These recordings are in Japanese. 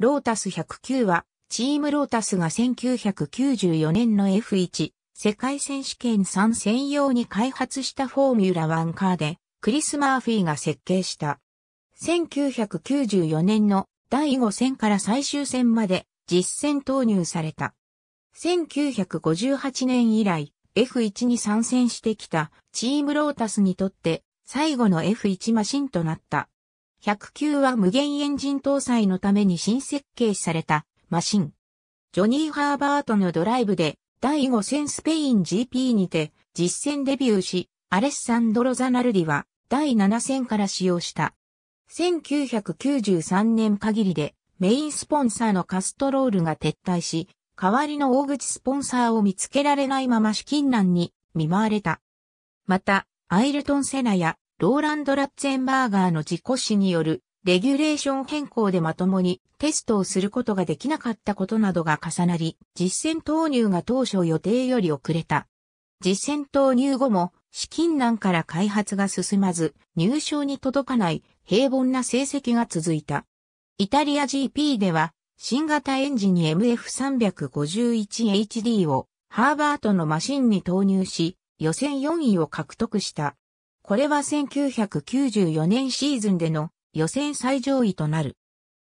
ロータス109は、チームロータスが1994年の F1 世界選手権3専用に開発したフォーミュラ1カーで、クリス・マーフィーが設計した。1994年の第5戦から最終戦まで実戦投入された。1958年以来 F1 に参戦してきたチームロータスにとって最後の F1 マシンとなった。109は無限エンジン搭載のために新設計されたマシン。ジョニー・ハーバートのドライブで第5戦スペイン GP にて実戦デビューし、アレッサンドロ・ザナルディは第7戦から使用した。1993年限りでメインスポンサーのカストロールが撤退し、代わりの大口スポンサーを見つけられないまま資金難に見舞われた。また、アイルトン・セナやローランド・ラッツェンバーガーの事故死によるレギュレーション変更でまともにテストをすることができなかったことなどが重なり、実践投入が当初予定より遅れた。実践投入後も資金難から開発が進まず、入賞に届かない平凡な成績が続いた。イタリア GP では、新型エンジンに MF351HD をハーバートのマシンに投入し、予選4位を獲得した。これは1994年シーズンでの予選最上位となる。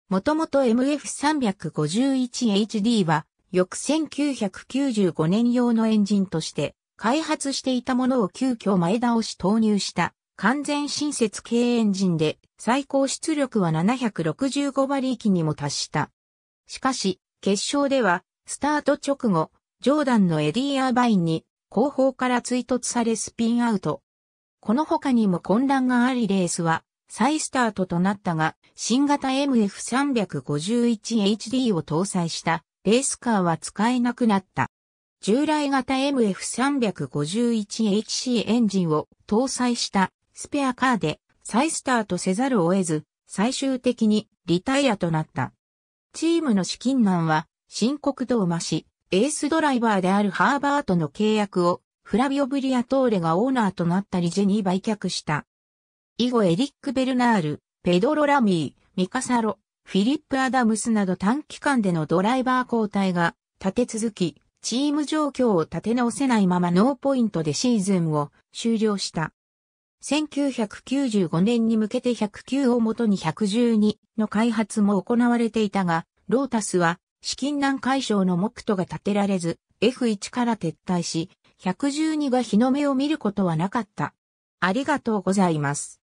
もともと MF351HD は、翌1995年用のエンジンとして開発していたものを急遽前倒し投入した完全新設系エンジンで最高出力は765馬力にも達した。しかし、決勝では、スタート直後、ジョーダンのエディ・アーバインに後方から追突されスピンアウト。この他にも混乱がありレースは再スタートとなったが、新型 MF351HD を搭載したレースカーは使えなくなった。従来型 MF351HC エンジンを搭載したスペアカーで再スタートせざるを得ず、最終的にリタイアとなった。チームの資金難は深刻度を増し、エースドライバーであるハーバーとの契約をフラビオ・ブリアトーレがオーナーとなったリジェに売却した。以後エリック・ベルナール、ペドロ・ラミー、ミカサロ、フィリップ・アダムスなど短期間でのドライバー交代が立て続き、チーム状況を立て直せないままノーポイントでシーズンを終了した。1995年に向けて109をもとに112の開発も行われていたが、ロータスは資金難解消の目途が立てられず、F1 から撤退し、112が日の目を見ることはなかった。ありがとうございます。